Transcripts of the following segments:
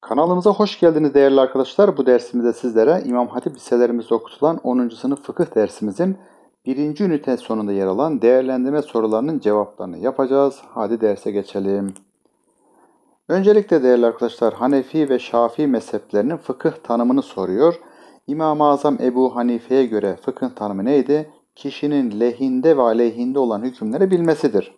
Kanalımıza hoş geldiniz değerli arkadaşlar. Bu dersimizde sizlere İmam Hatip liselerimizde okutulan 10. sınıf fıkıh dersimizin 1. ünite sonunda yer alan değerlendirme sorularının cevaplarını yapacağız. Hadi derse geçelim. Öncelikle değerli arkadaşlar Hanefi ve Şafii mezheplerinin fıkıh tanımını soruyor. İmam-ı Azam Ebu Hanife'ye göre fıkıh tanımı neydi? Kişinin lehinde ve aleyhinde olan hükümleri bilmesidir.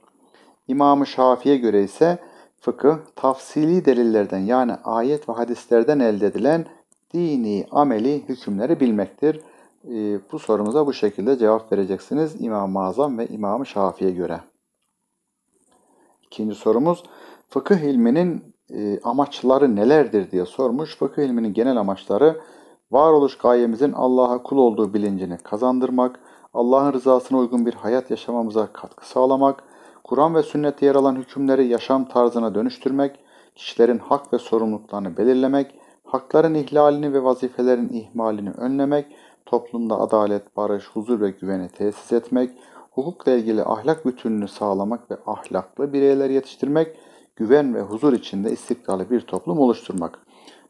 İmam-ı Şafii'ye göre ise fıkıh tafsili delillerden yani ayet ve hadislerden elde edilen dini, ameli hükümleri bilmektir. E, bu sorumuza bu şekilde cevap vereceksiniz İmam-ı Azam ve İmam-ı Şafii'ye göre. İkinci sorumuz, fıkıh ilminin e, amaçları nelerdir diye sormuş. Fıkıh ilminin genel amaçları varoluş gayemizin Allah'a kul olduğu bilincini kazandırmak, Allah'ın rızasına uygun bir hayat yaşamamıza katkı sağlamak, Kur'an ve sünnette yer alan hükümleri yaşam tarzına dönüştürmek, kişilerin hak ve sorumluluklarını belirlemek, hakların ihlalini ve vazifelerin ihmalini önlemek, toplumda adalet, barış, huzur ve güveni tesis etmek, hukukla ilgili ahlak bütünlüğünü sağlamak ve ahlaklı bireyler yetiştirmek, güven ve huzur içinde istikrarlı bir toplum oluşturmak.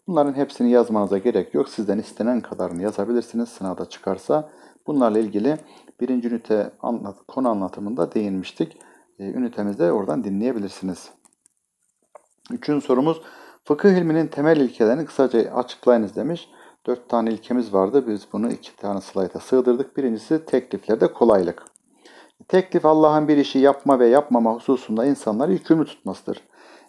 Bunların hepsini yazmanıza gerek yok. Sizden istenen kadarını yazabilirsiniz. Sınavda çıkarsa bunlarla ilgili birinci ünite anlat, konu anlatımında değinmiştik. E, ünitemizde oradan dinleyebilirsiniz. Üçüncü sorumuz fıkıh ilminin temel ilkelerini kısaca açıklayınız demiş. Dört tane ilkemiz vardı. Biz bunu iki tane slayta sığdırdık. Birincisi tekliflerde kolaylık. Teklif Allah'ın bir işi yapma ve yapmama hususunda insanları yükümlü tutmasıdır.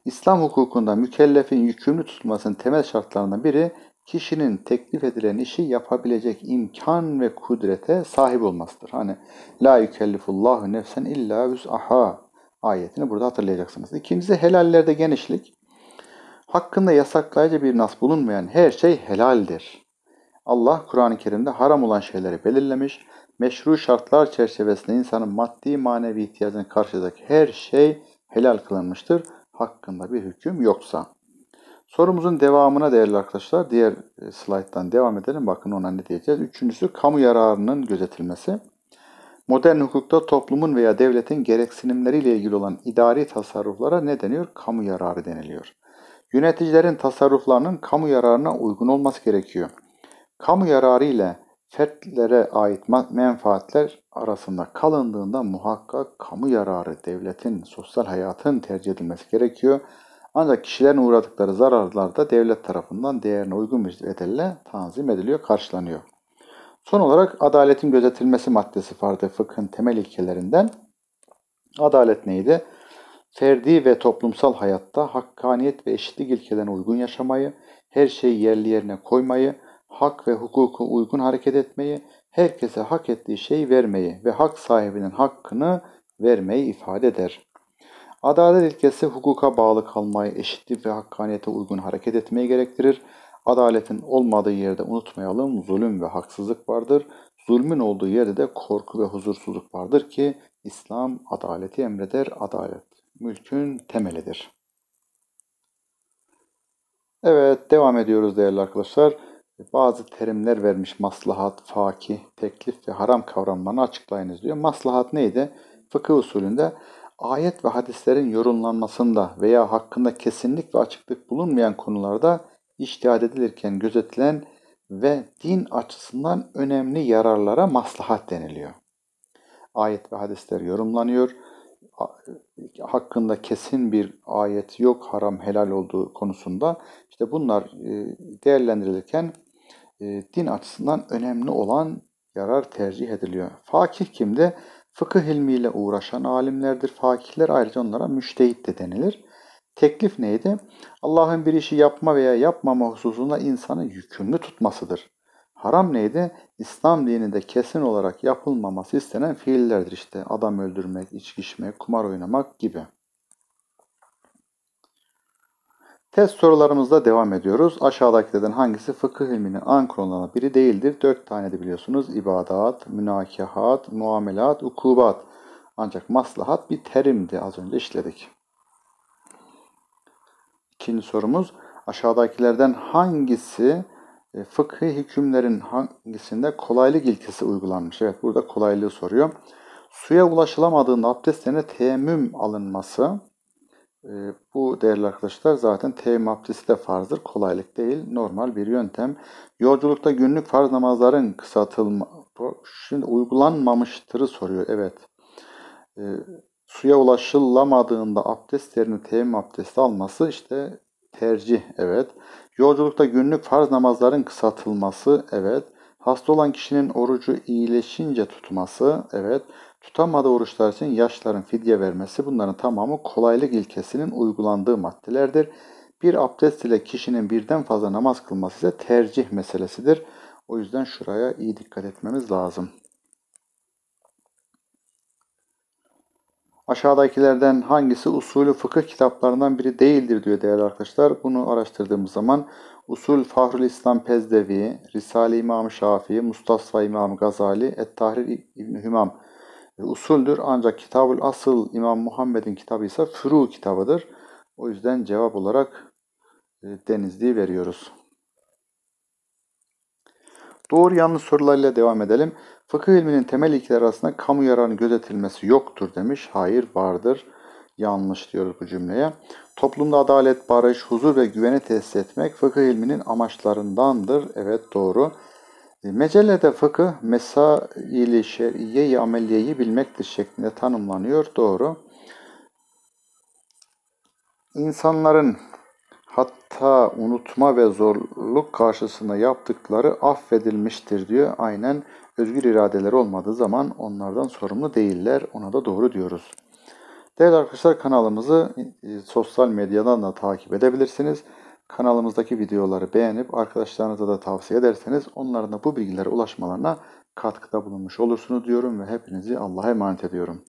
İslam hukukunda mükellefin yükümlü tutulmasının temel şartlarından biri kişinin teklif edilen işi yapabilecek imkan ve kudrete sahip olmasıdır. Hani la yükellifullahu nefsen illa vüs'aha ayetini burada hatırlayacaksınız. İkincisi helallerde genişlik. Hakkında yasaklayıcı bir nas bulunmayan her şey helaldir. Allah Kur'an-ı Kerim'de haram olan şeyleri belirlemiş, meşru şartlar çerçevesinde insanın maddi manevi ihtiyacını karşılayacak her şey helal kılınmıştır. Hakkında bir hüküm yoksa. Sorumuzun devamına değerli arkadaşlar diğer e, slayttan devam edelim. Bakın ona ne diyeceğiz. Üçüncüsü kamu yararının gözetilmesi. Modern hukukta toplumun veya devletin gereksinimleriyle ilgili olan idari tasarruflara ne deniyor? Kamu yararı deniliyor. Yöneticilerin tasarruflarının kamu yararına uygun olması gerekiyor. Kamu yararı ile fertlere ait menfaatler arasında kalındığında muhakkak kamu yararı devletin, sosyal hayatın tercih edilmesi gerekiyor. Ancak kişilerin uğradıkları zararlar da devlet tarafından değerine uygun bir bedelle tanzim ediliyor, karşılanıyor. Son olarak adaletin gözetilmesi maddesi vardı fıkhın temel ilkelerinden. Adalet neydi? Ferdi ve toplumsal hayatta hakkaniyet ve eşitlik ilkelerine uygun yaşamayı, her şeyi yerli yerine koymayı, hak ve hukuku uygun hareket etmeyi, herkese hak ettiği şeyi vermeyi ve hak sahibinin hakkını vermeyi ifade eder. Adalet ilkesi hukuka bağlı kalmayı, eşitlik ve hakkaniyete uygun hareket etmeyi gerektirir. Adaletin olmadığı yerde unutmayalım zulüm ve haksızlık vardır. Zulmün olduğu yerde de korku ve huzursuzluk vardır ki İslam adaleti emreder. Adalet mülkün temelidir. Evet devam ediyoruz değerli arkadaşlar. Bazı terimler vermiş maslahat, fakih, teklif ve haram kavramlarını açıklayınız diyor. Maslahat neydi? Fıkıh usulünde ayet ve hadislerin yorumlanmasında veya hakkında kesinlik ve açıklık bulunmayan konularda iştihad edilirken gözetilen ve din açısından önemli yararlara maslahat deniliyor. Ayet ve hadisler yorumlanıyor. Hakkında kesin bir ayet yok haram helal olduğu konusunda. İşte bunlar e, değerlendirilirken e, din açısından önemli olan yarar tercih ediliyor. Fakih kimde? Fıkıh ilmiyle uğraşan alimlerdir, fakihler ayrıca onlara müştehit de denilir. Teklif neydi? Allah'ın bir işi yapma veya yapmama hususunda insanı yükümlü tutmasıdır. Haram neydi? İslam dininde kesin olarak yapılmaması istenen fiillerdir işte. Adam öldürmek, içki içmek, kumar oynamak gibi. Test sorularımızda devam ediyoruz. Aşağıdakilerden hangisi fıkıh ilminin ankronlarından biri değildir? 4 tane de biliyorsunuz. İbadat, münakihat, muamelat, ukubat. Ancak maslahat bir terimdi. Az önce işledik. İkinci sorumuz. Aşağıdakilerden hangisi e, fıkhi hükümlerin hangisinde kolaylık ilkesi uygulanmış? Evet burada kolaylığı soruyor. Suya ulaşılamadığında abdestlerine teyemmüm alınması ee, bu değerli arkadaşlar zaten T maptisi de farzdır. Kolaylık değil. Normal bir yöntem. Yolculukta günlük farz namazların kısaltılma... Şimdi uygulanmamıştırı soruyor. Evet. E, suya ulaşılamadığında abdest yerine teyemmüm abdesti alması işte tercih. Evet. Yolculukta günlük farz namazların kısaltılması. Evet. Hasta olan kişinin orucu iyileşince tutması. Evet. Tutanmadı oruçlar için yaşların fidye vermesi bunların tamamı kolaylık ilkesinin uygulandığı maddelerdir. Bir abdest ile kişinin birden fazla namaz kılması ise tercih meselesidir. O yüzden şuraya iyi dikkat etmemiz lazım. Aşağıdakilerden hangisi usulü fıkıh kitaplarından biri değildir diyor değerli arkadaşlar. Bunu araştırdığımız zaman Usul Fahrül İslam Pezdevi, Risale İmam Şafii, Mustasfa İmam Gazali, Et-Tahrir İbn Hümam e, usuldür. Ancak Kitabul Asıl İmam Muhammed'in kitabı ise Furu kitabıdır. O yüzden cevap olarak e, Denizli'yi veriyoruz. Doğru yanlış sorularıyla devam edelim. Fıkıh ilminin temel ilkeler arasında kamu yararının gözetilmesi yoktur demiş. Hayır vardır. Yanlış diyoruz bu cümleye. Toplumda adalet, barış, huzur ve güveni tesis etmek fıkıh ilminin amaçlarındandır. Evet doğru. Doğru. Mecelede fıkıh mesaili şer'iye-i ameliyeyi bilmektir şeklinde tanımlanıyor. Doğru. İnsanların hatta unutma ve zorluk karşısında yaptıkları affedilmiştir diyor. Aynen özgür iradeleri olmadığı zaman onlardan sorumlu değiller. Ona da doğru diyoruz. Değerli arkadaşlar kanalımızı e, sosyal medyadan da takip edebilirsiniz. Kanalımızdaki videoları beğenip arkadaşlarınıza da tavsiye ederseniz onların da bu bilgilere ulaşmalarına katkıda bulunmuş olursunuz diyorum ve hepinizi Allah'a emanet ediyorum.